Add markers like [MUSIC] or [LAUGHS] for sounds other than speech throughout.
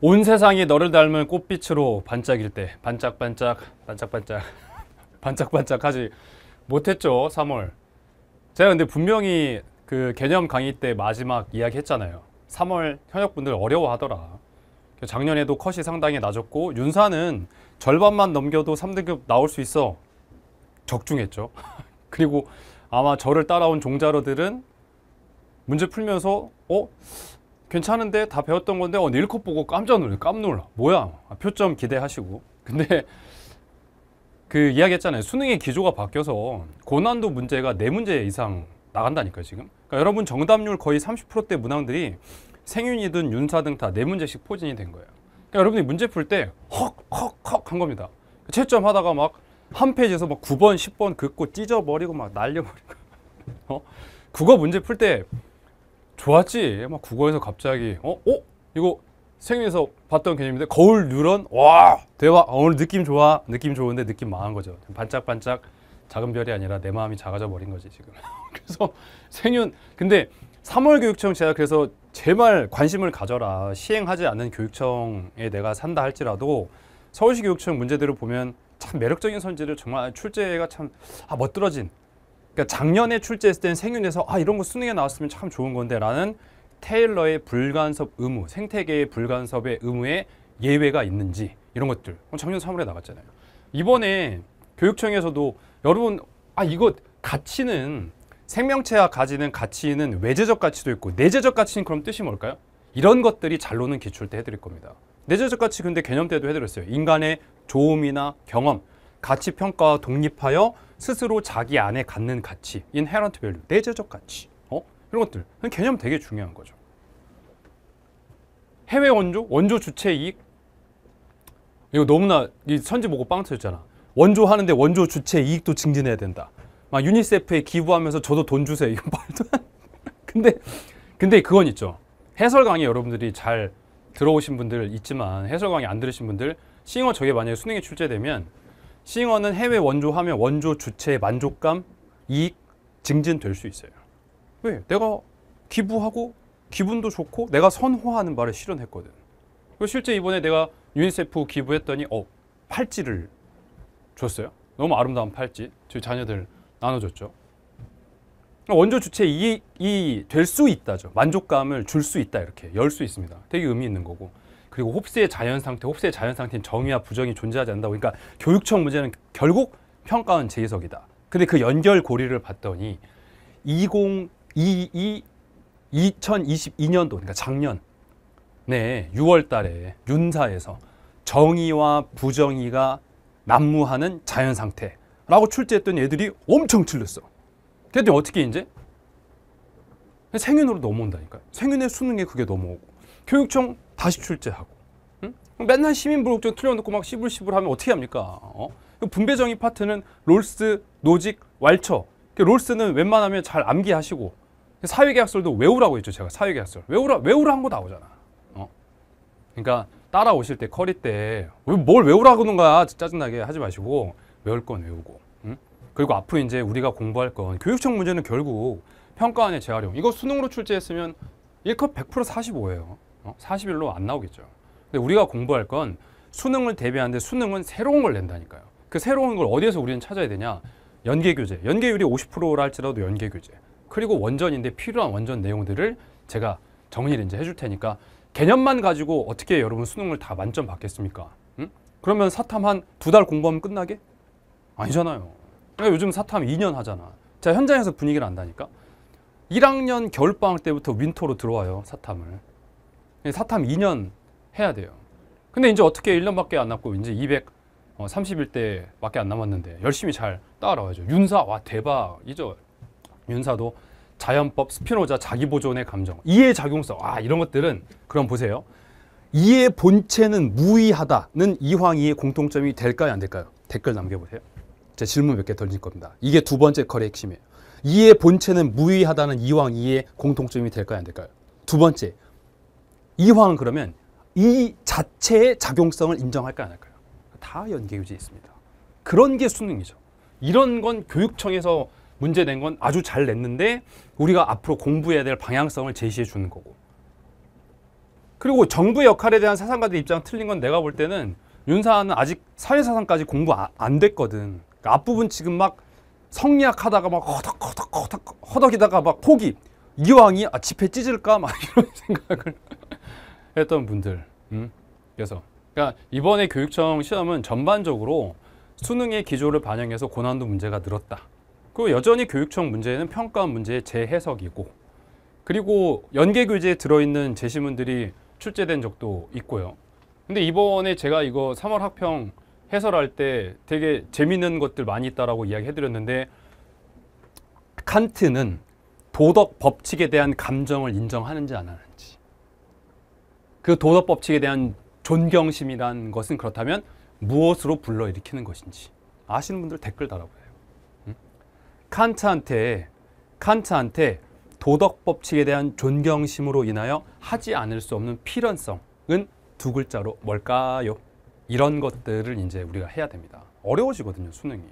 온 세상이 너를 닮은 꽃빛으로 반짝일 때 반짝반짝 반짝반짝 [LAUGHS] 반짝반짝하지 못했죠 3월 제가 근데 분명히 그 개념 강의 때 마지막 이야기 했잖아요 3월 현역분들 어려워하더라 작년에도 컷이 상당히 낮았고 윤사는 절반만 넘겨도 3등급 나올 수 있어 적중했죠 [LAUGHS] 그리고 아마 저를 따라온 종자로들은 문제 풀면서 어? 괜찮은데 다 배웠던 건데 어, 닐컷 보고 깜짝 놀래 깜놀라 뭐야 아, 표점 기대하시고 근데 그 이야기했잖아요 수능의 기조가 바뀌어서 고난도 문제가 네문제 이상 나간다니까 지금 그러니까 여러분 정답률 거의 30%대 문항들이 생윤이든 윤사 등 다 네문제씩 포진이 된 거예요 그러니까 여러분이 문제 풀 때 헉헉헉한 겁니다 채점하다가 막 한 페이지에서 막 9번 10번 긋고 찢어버리고 막 날려버리고 [LAUGHS] 어? 국어 문제 풀때 좋았지. 막 국어에서 갑자기 어? 어? 이거 생에서 일 봤던 개념인데 거울 뉴런 와 대박 어, 오늘 느낌 좋아 느낌 좋은데 느낌 망한 거죠 반짝반짝 작은 별이 아니라 내 마음이 작아져 버린 거지 지금 [LAUGHS] 그래서 생윤 근데 3월 교육청 제가 그래서 제발 관심을 가져라 시행하지 않는 교육청에 내가 산다 할지라도 서울시 교육청 문제들을 보면 참 매력적인 선지를 정말 출제가 참아 멋들어진 그러니까 작년에 출제했을 때는 생윤에서 아 이런 거 수능에 나왔으면 참 좋은 건데 라는 테일러의 불간섭 의무, 생태계의 불간섭의 의무에 예외가 있는지 이런 것들 작년 3월에 나갔잖아요. 이번에 교육청에서도 여러분 아 이거 가치는 생명체가 가지는 가치는 외재적 가치도 있고 내재적 가치는 그럼 뜻이 뭘까요? 이런 것들이 잘로는 기출 때 해드릴 겁니다. 내재적 가치 근데 개념 때도 해드렸어요. 인간의 조음이나 경험, 가치 평가와 독립하여 스스로 자기 안에 갖는 가치, inherent value, 내재적 가치 어? 이런 것들 개념 되게 중요한 거죠. 해외 원조, 원조 주체 이익 이거 너무나 이 선지 보고 빵 터졌잖아. 원조 하는데 원조 주체 이익도 증진해야 된다. 막 유니세프에 기부하면서 저도 돈 주세요. 이거 말도 안 [LAUGHS] 근데 근데 그건 있죠. 해설 강의 여러분들이 잘 들어오신 분들 있지만 해설 강의 안 들으신 분들 싱어 저게 만약에 수능에 출제되면 싱어는 해외 원조하면 원조 주체의 만족감, 이익 증진될 수 있어요. 왜? 내가 기부하고 기분도 좋고 내가 선호하는 말을 실현했거든. 그 실제 이번에 내가 유니세프 기부했더니 어 팔찌를 줬어요. 너무 아름다운 팔찌 저희 자녀들 나눠줬죠. 원조 주체 이익이 될 수 있다죠. 만족감을 줄 수 있다 이렇게 열 수 있습니다. 되게 의미 있는 거고. 그리고 홉스의 자연 상태, 홉스의 자연 상태는 정의와 부정이 존재하지 않는다. 그러니까 교육청 문제는 결국 평가원 재해석이다. 근데 그 연결 고리를 봤더니 2022 2022년도 그러니까 작년 네 6월 달에 윤사에서 정의와 부정의가 난무하는 자연 상태라고 출제했던 애들이 엄청 틀렸어. 그랬더니 어떻게 이제 생윤으로 넘어온다니까 생윤의 수능에 그게 넘어오고 교육청 다시 출제하고 응? 맨날 시민부록증 틀려놓고 막 시불시불하면 어떻게 합니까? 어? 그 분배정의 파트는 롤스, 노직, 왈처 롤스는 웬만하면 잘 암기하시고 사회계약설도 외우라고 했죠 제가 사회계약설 외우라 외우라 한 거 나오잖아 어? 그러니까 따라오실 때 커리 때 뭘 외우라고 하는가 짜증나게 하지 마시고 외울 건 외우고 응? 그리고 앞으로 이제 우리가 공부할 건 교육청 문제는 결국 평가안의 재활용 이거 수능으로 출제했으면 1컷 100% 45예요 40일로 어, 안 나오겠죠. 근데 우리가 공부할 건 수능을 대비하는데 수능은 새로운 걸 낸다니까요. 그 새로운 걸 어디에서 우리는 찾아야 되냐? 연계 교재. 연계율이 50%라 할지라도 연계 교재. 그리고 원전인데 필요한 원전 내용들을 제가 정리를 이제 해줄 테니까 개념만 가지고 어떻게 여러분 수능을 다 만점 받겠습니까? 응? 그러면 사탐 한 두 달 공부하면 끝나게? 아니잖아요. 그러니까 요즘 사탐 2년 하잖아. 제가 현장에서 분위기를 안다니까. 1학년 겨울방학 때부터 윈터로 들어와요, 사탐을. 예, 사탐 2년 해야 돼요. 근데 이제 어떻게 1년밖에 안 남고 이제 231대밖에 어, 안 남았는데 열심히 잘 따라와야죠. 윤사 와 대박이죠. 윤사도 자연법, 스피노자, 자기보존의 감정, 이해 작용성 아 이런 것들은 그럼 보세요. 이의 본체는 무의하다는 이황이의 공통점이 될까요 안 될까요? 댓글 남겨보세요. 제 질문 몇 개 던질 겁니다. 이게 두 번째 커리의 핵심이에요. 이의 본체는 무의하다는 이황이의 공통점이 될까요 안 될까요? 두 번째 이황은 그러면 이 자체의 작용성을 인정할까 안 할까요? 다 연계 유지에 있습니다. 그런 게 수능이죠. 이런 건 교육청에서 문제 낸 건 아주 잘 냈는데 우리가 앞으로 공부해야 될 방향성을 제시해 주는 거고. 그리고 정부의 역할에 대한 사상가들 입장 틀린 건 내가 볼 때는 윤사는 아직 사회사상까지 공부 아, 안 됐거든. 그러니까 앞부분 지금 막 성리학하다가 막 허덕 허덕 허덕 허덕이다가 막 포기. 이왕이 아, 집회 찢을까 막 [LAUGHS] 이런 생각을 했던 분들 음? 서 그러니까 이번에 교육청 시험은 전반적으로 수능의 기조를 반영해서 고난도 문제가 늘었다. 그리고 여전히 교육청 문제는 평가 문제의 재해석이고 그리고 연계 교재에 들어있는 제시문들이 출제된 적도 있고요. 근데 이번에 제가 이거 3월 학평 해설할 때 되게 재밌는 것들 많이 있다라고 이야기해드렸는데 칸트는 도덕 법칙에 대한 감정을 인정하는지 안 하는지 그 도덕 법칙에 대한 존경심이란 것은 그렇다면 무엇으로 불러일으키는 것인지 아시는 분들 댓글 달아보세요. 응? 음? 칸트한테 칸트한테 도덕 법칙에 대한 존경심으로 인하여 하지 않을 수 없는 필연성은 두 글자로 뭘까요? 이런 것들을 이제 우리가 해야 됩니다. 어려워지거든요, 수능이.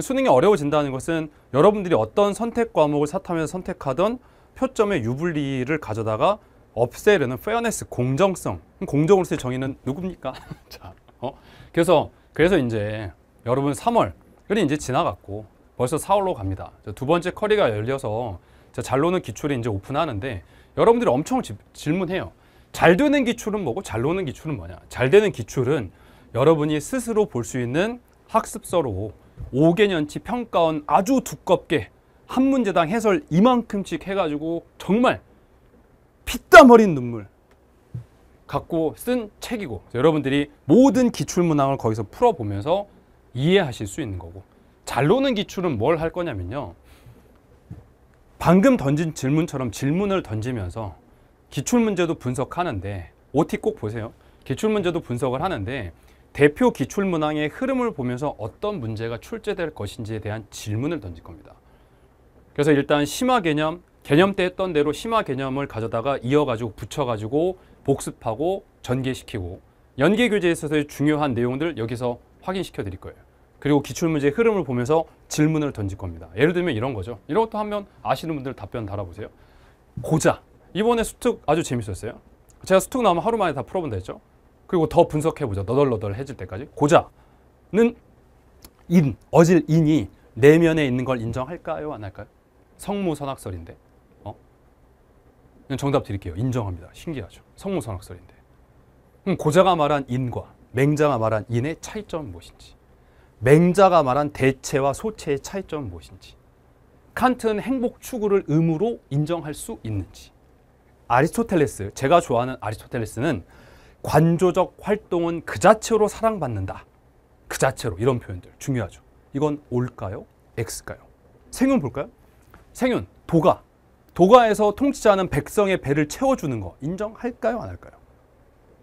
수능이 어려워진다는 것은 여러분들이 어떤 선택 과목을 사탐에서 선택하던 표점의 유불리를 가져다가 업셀은 페어네스 공정성 공정으로서의 정의는 누굽니까? [LAUGHS] 자, 어? 그래서 그래서 이제 여러분 3월 그리 이제 지나갔고 벌써 4월로 갑니다. 두 번째 커리가 열려서 잘로는 기출이 이제 오픈하는데 여러분들이 엄청 지, 질문해요. 잘 되는 기출은 뭐고 잘 노는 기출은 뭐냐? 잘 되는 기출은 여러분이 스스로 볼 수 있는 학습서로 5개년치 평가원 아주 두껍게 한 문제당 해설 이만큼씩 해가지고 정말 피땀 버린 눈물 갖고 쓴 책이고 여러분들이 모든 기출문항을 거기서 풀어보면서 이해하실 수 있는 거고 잘 노는 기출은 뭘 할 거냐면요 방금 던진 질문처럼 질문을 던지면서 기출문제도 분석하는데 OT 꼭 보세요 기출문제도 분석을 하는데 대표 기출문항의 흐름을 보면서 어떤 문제가 출제될 것인지에 대한 질문을 던질 겁니다 그래서 일단 심화 개념, 개념 때 했던 대로 심화 개념을 가져다가 이어가지고 붙여가지고 복습하고 전개시키고 연계 교재에 있어서의 중요한 내용들 여기서 확인시켜 드릴 거예요. 그리고 기출문제의 흐름을 보면서 질문을 던질 겁니다. 예를 들면 이런 거죠. 이런 것도 하면 아시는 분들 답변 달아보세요. 고자. 이번에 수특 아주 재밌었어요. 제가 수특 나오면 하루 만에 다 풀어본다 했죠. 그리고 더 분석해보죠. 너덜너덜해질 때까지. 고자는 인, 어질 인이 내면에 있는 걸 인정할까요? 안 할까요? 성무선학설인데 정답 드릴게요. 인정합니다. 신기하죠. 성모선학설인데. 그럼 고자가 말한 인과 맹자가 말한 인의 차이점은 무엇인지 맹자가 말한 대체와 소체의 차이점은 무엇인지 칸트는 행복 추구를 의무로 인정할 수 있는지 아리스토텔레스, 제가 좋아하는 아리스토텔레스는 관조적 활동은 그 자체로 사랑받는다. 그 자체로 이런 표현들 중요하죠. 이건 올까요? x 까요 생윤 볼까요? 생윤, 도가 도가에서 통치자는 백성의 배를 채워주는 거 인정할까요? 안 할까요?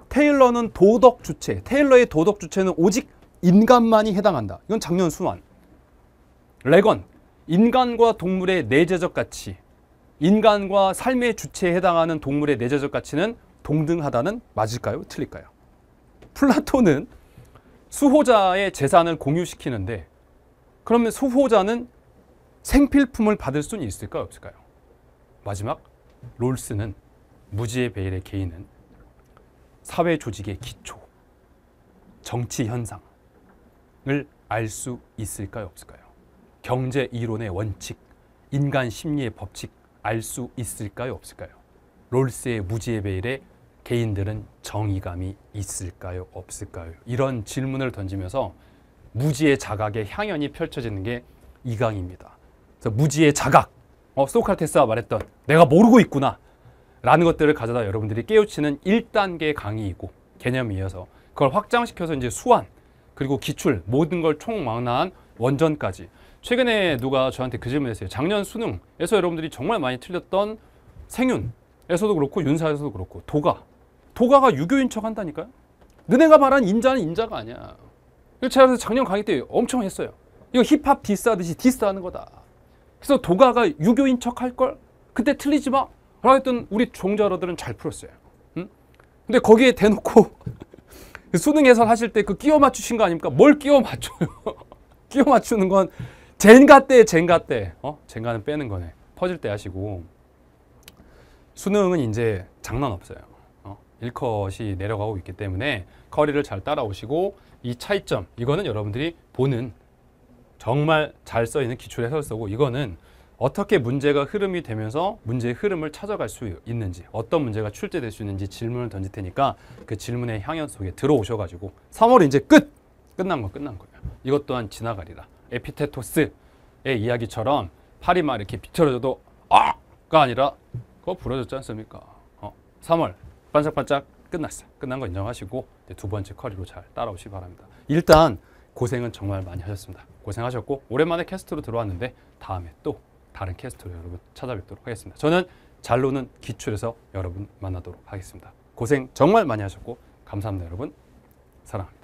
테일러는 도덕 주체, 테일러의 도덕 주체는 오직 인간만이 해당한다. 이건 작년 수환 레건, 인간과 동물의 내재적 가치, 인간과 삶의 주체에 해당하는 동물의 내재적 가치는 동등하다는 맞을까요? 틀릴까요? 플라톤은 수호자의 재산을 공유시키는데 그러면 수호자는 생필품을 받을 수는 있을까요? 없을까요? 마지막 롤스는 무지의 베일의 개인은 사회 조직의 기초, 정치 현상을 알 수 있을까요, 없을까요? 경제 이론의 원칙, 인간 심리의 법칙 알 수 있을까요, 없을까요? 롤스의 무지의 베일에 개인들은 정의감이 있을까요, 없을까요? 이런 질문을 던지면서 무지의 자각의 향연이 펼쳐지는 게이 강입니다. 그래서 무지의 자각 어, 소크라테스가 말했던 내가 모르고 있구나 라는 것들을 가져다 여러분들이 깨우치는 1단계 강의이고 개념이 어서 그걸 확장시켜서 이제 수완 그리고 기출 모든 걸 총망라한 원전까지 최근에 누가 저한테 그 질문을 했어요 작년 수능에서 여러분들이 정말 많이 틀렸던 생윤에서도 그렇고 윤사에서도 그렇고 도가 도가가 유교인 척 한다니까요 너네가 말한 인자는 인자가 아니야 그래서 제가 작년 강의 때 엄청 했어요 이거 힙합 디스하듯이 디스하는 거다 그래서 도가가 유교인 척할 걸? 그때 틀리지 마. 라고 했던 우리 종자러들은 잘 풀었어요. 응? 근데 거기에 대놓고 [LAUGHS] 수능 해설 하실 때 그 끼워 맞추신 거 아닙니까? 뭘 끼워 맞춰요? [LAUGHS] 끼워 맞추는 건 젠가 때 젠가 때. 어? 젠가는 빼는 거네. 퍼질 때 하시고. 수능은 이제 장난 없어요. 어? 1컷이 내려가고 있기 때문에 거리를 잘 따라오시고 이 차이점, 이거는 여러분들이 보는 정말 잘 써 있는 기출 해설서고 이거는 어떻게 문제가 흐름이 되면서 문제의 흐름을 찾아갈 수 있는지 어떤 문제가 출제될 수 있는지 질문을 던질 테니까 그 질문의 향연 속에 들어오셔가지고 3월 이제 끝! 끝난 거 끝난 거예요. 이것 또한 지나가리라. 에피테토스의 이야기처럼 팔이 막 이렇게 비틀어져도 아! 가 아니라 그거 부러졌지 않습니까? 어, 3월 반짝반짝 끝났어. 요 끝난 거 인정하시고 두 번째 커리로 잘 따라오시기 바랍니다. 일단 고생은 정말 많이 하셨습니다. 고생하셨고 오랜만에 캐스트로 들어왔는데 다음에 또 다른 캐스트로 여러분 찾아뵙도록 하겠습니다. 저는 잘로는 기출에서 여러분 만나도록 하겠습니다. 고생 정말 많이 하셨고 감사합니다 여러분. 사랑합니다.